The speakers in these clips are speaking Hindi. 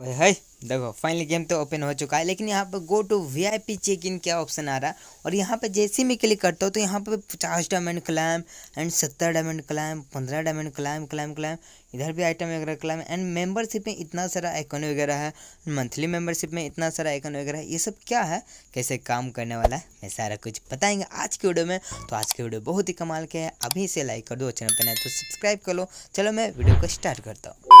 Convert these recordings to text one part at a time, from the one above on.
और है देखो फाइनली गेम तो ओपन हो चुका है लेकिन यहाँ पर go to V I P check in क्या ऑप्शन आ रहा है और यहाँ पर जैसे मैं क्लिक करता हूँ तो यहाँ पर पचास डायमंड क्लाइम एंड सत्तर डायमंड क्लाइम पंद्रह डायमंड क्लाइम क्लाइम क्लाइम इधर भी आइटम वगैरह क्लाइम एंड मेंबरशिप में इतना सारा आइकन वगैरह है मंथली मेंबरशिप में इतना सारा आइकन वगैरह है ये सब क्या है कैसे काम करने वाला है मैं सारा कुछ बताएंगे आज की वीडियो में तो आज की वीडियो बहुत ही कमाल के है अभी से लाइक कर दो चैनल पर नहीं तो सब्सक्राइब कर लो चलो मैं वीडियो को स्टार्ट करता हूँ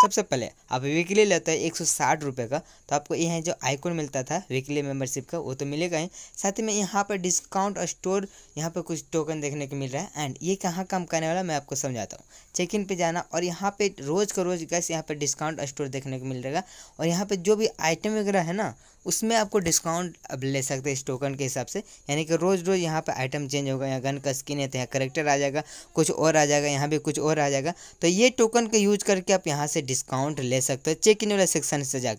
सबसे पहले आप वीकली लेते हैं एक सौ साठ रुपये का तो आपको यहाँ जो आइकॉन मिलता था वीकली मेंबरशिप का वो तो मिलेगा ही साथ ही में यहाँ पर डिस्काउंट और स्टोर यहाँ पर कुछ टोकन देखने को मिल रहा है एंड ये कहाँ काम करने वाला मैं आपको समझाता हूँ चेक इन पे जाना और यहाँ पे रोज़ का रोज़ गैस यहाँ पर डिस्काउंट स्टोर देखने को मिल रहेगा और यहाँ पर जो भी आइटम वगैरह है ना उसमें आपको डिस्काउंट अब ले सकते हैं इस टोकन के हिसाब से यानी कि रोज़ रोज़ यहाँ पर आइटम चेंज होगा यहाँ गन का स्किन है तो यहाँ करेक्टर आ जाएगा कुछ और आ जाएगा यहाँ भी कुछ और आ जाएगा तो ये टोकन का यूज करके आप यहाँ से डिस्काउंट ले सकते हो चेक इन वाला सेक्शन से जा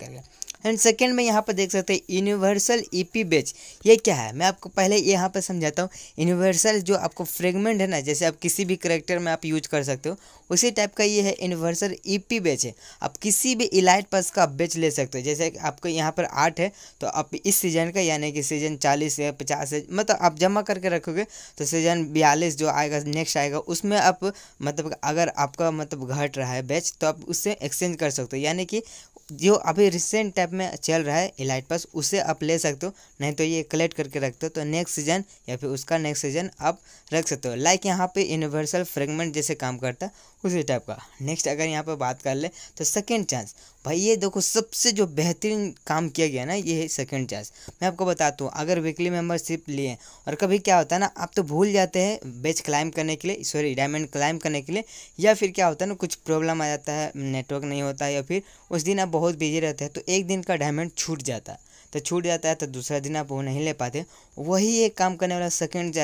एंड सेकेंड में यहाँ पर देख सकते हैं यूनिवर्सल ईपी e बेच ये क्या है मैं आपको पहले यहाँ पर समझाता हूँ यूनिवर्सल जो आपको फ्रेगमेंट है ना जैसे आप किसी भी करेक्टर में आप यूज कर सकते हो उसी टाइप का ये है यूनिवर्सल ईपी बेच है आप किसी भी इलाइट पास का आप बेच ले सकते हो जैसे आपको यहाँ पर आठ है तो आप इस सीजन का यानी कि सीजन चालीस है पचास है मतलब आप जमा करके रखोगे तो सीजन बयालीस जो आएगा नेक्स्ट आएगा उसमें आप मतलब अगर आपका मतलब घट रहा है बैच तो आप उससे एक्सचेंज कर सकते हो यानी कि जो अभी रिसेंट टाइप में चल रहा है इलाइट पास उसे आप ले सकते हो नहीं तो ये कलेक्ट करके रखते हो तो नेक्स्ट सीजन या फिर उसका नेक्स्ट सीजन आप रख सकते हो लाइक यहाँ पे यूनिवर्सल फ्रेगमेंट जैसे काम करता है उसी टाइप का नेक्स्ट अगर यहाँ पे बात कर ले तो सेकेंड चांस भाई ये देखो सबसे जो बेहतरीन काम किया गया ना ये है सेकेंड चांस मैं आपको बताता हूँ अगर वीकली मेम्बरशिप लिए और कभी क्या होता है ना आप तो भूल जाते हैं बेच क्लाइंब करने के लिए सॉरी डायमंड क्लाइंब करने के लिए या फिर क्या होता है ना कुछ प्रॉब्लम आ जाता है नेटवर्क नहीं होता या फिर उस दिन आप बहुत बिजी रहते हैं तो एक दिन का डायमंड छूट जाता है तो छूट जाता है तो दूसरा दिन आप वो नहीं ले पाते वही एक काम करने वाला सेकेंड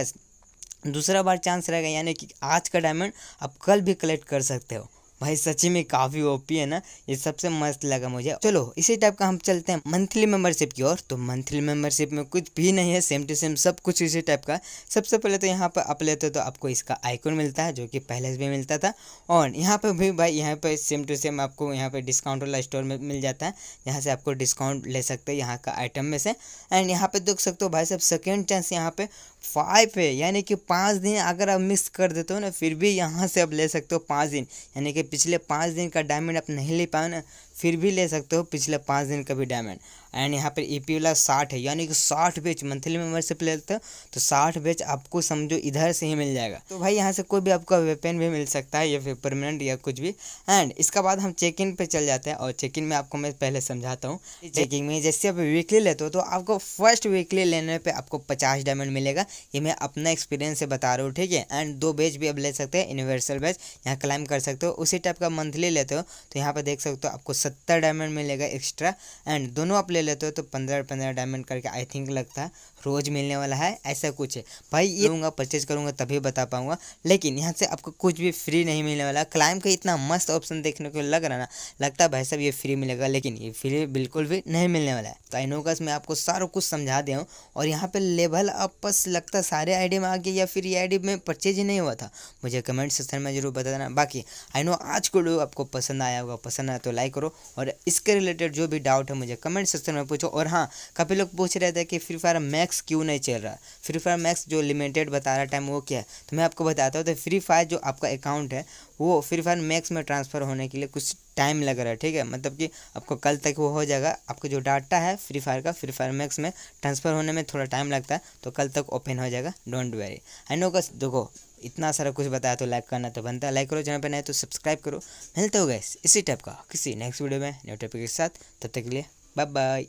दूसरा बार चांस रहेगा यानी कि आज का डायमंड आप कल भी कलेक्ट कर सकते हो भाई सची में काफ़ी ओपी है ना ये सबसे मस्त लगा मुझे चलो इसी टाइप का हम चलते हैं मंथली मेंबरशिप की ओर तो मंथली मेंबरशिप में कुछ भी नहीं है सेम टू सेम सब कुछ इसी टाइप का सबसे पहले तो यहाँ पर आप लेते हो तो आपको इसका आइकन मिलता है जो कि पहले से भी मिलता था और यहाँ पर भी भाई यहाँ पर सेम टू सेम आपको यहाँ पर डिस्काउंट वाला स्टोर में मिल जाता है यहाँ से आपको डिस्काउंट ले सकते हैं यहाँ का आइटम में से एंड यहाँ पर देख सकते हो भाई साहब सेकेंड चांस यहाँ पे फाइव है यानी कि पाँच दिन अगर आप मिस कर देते हो ना फिर भी यहाँ से आप ले सकते हो पाँच दिन यानी कि पिछले पाँच दिन का डायमंड आप नहीं ले पाए ना फिर भी ले सकते हो पिछले पाँच दिन का भी डायमंड एंड यहाँ पर ई पी वाला साठ है यानी कि साठ बेच मंथली मेंबरशिप ले लेते हो तो साठ बेच आपको समझो इधर से ही मिल जाएगा तो भाई यहाँ से कोई भी आपका वेपन भी मिल सकता है या फिर परमानेंट या कुछ भी एंड इसके बाद हम चेक इन पर चल जाते हैं और चेक इन में आपको मैं पहले समझाता हूँ चेकिंग में जैसे आप वीकली लेते हो तो आपको फर्स्ट वीकली लेने पर आपको पचास डायमंड मिलेगा ये मैं अपना एक्सपीरियंस से बता रहा हूँ ठीक है एंड दो बेच भी आप ले सकते हैं यूनिवर्सल बेच यहाँ क्लाइम कर सकते हो उसी टाइप का मंथली लेते हो तो यहाँ पर देख सकते हो आपको सत्तर डायमंड मिलेगा एक्स्ट्रा एंड दोनों आप ले लेते हो तो पंद्रह पंद्रह डायमंड करके आई थिंक लगता है रोज़ मिलने वाला है ऐसा कुछ है भाई ये तो- लूँगा परचेज करूँगा तभी बता पाऊँगा लेकिन यहाँ से आपको कुछ भी फ्री नहीं मिलने वाला क्लाइम का इतना मस्त ऑप्शन देखने को लग रहा ना लगता है भाई सब ये फ्री मिलेगा लेकिन ये फ्री बिल्कुल भी नहीं मिलने वाला है तो आइनोकस मैं आपको सारा कुछ समझा दिया हूँ और यहाँ पर लेवल अप बस लगता सारे आई में आ गया या फिर ये आई में परचेज ही नहीं हुआ था मुझे कमेंट सेक्शन में जरूर बता देना बाकी आई नो आज को लोग आपको पसंद आया होगा पसंद आया तो लाइक करो और इसके रिलेटेड जो भी डाउट है मुझे कमेंट सेक्शन में पूछो और हाँ काफ़ी लोग पूछ रहे थे कि फ्री फायर मैक्स मैक्स क्यों नहीं चल रहा फ्री फायर मैक्स जो लिमिटेड बता रहा टाइम वो क्या है तो मैं आपको बताता हूँ तो फ्री फायर जो आपका अकाउंट है वो फ्री फायर मैक्स में ट्रांसफ़र होने के लिए कुछ टाइम लग रहा है ठीक है मतलब कि आपको कल तक वो हो जाएगा आपका जो डाटा है फ्री फायर का फ्री फायर मैक्स में ट्रांसफ़र होने में थोड़ा टाइम लगता है तो कल तक ओपन हो जाएगा डोंट वेरी आई नो कस देखो इतना सारा कुछ बताया तो लाइक करना तो बनता है लाइक करो चैनल पर नए तो सब्सक्राइब करो मिलते हो गए इसी टाइप का किसी नेक्स्ट वीडियो में नए टॉपिक के साथ तब तक के लिए बाय बाय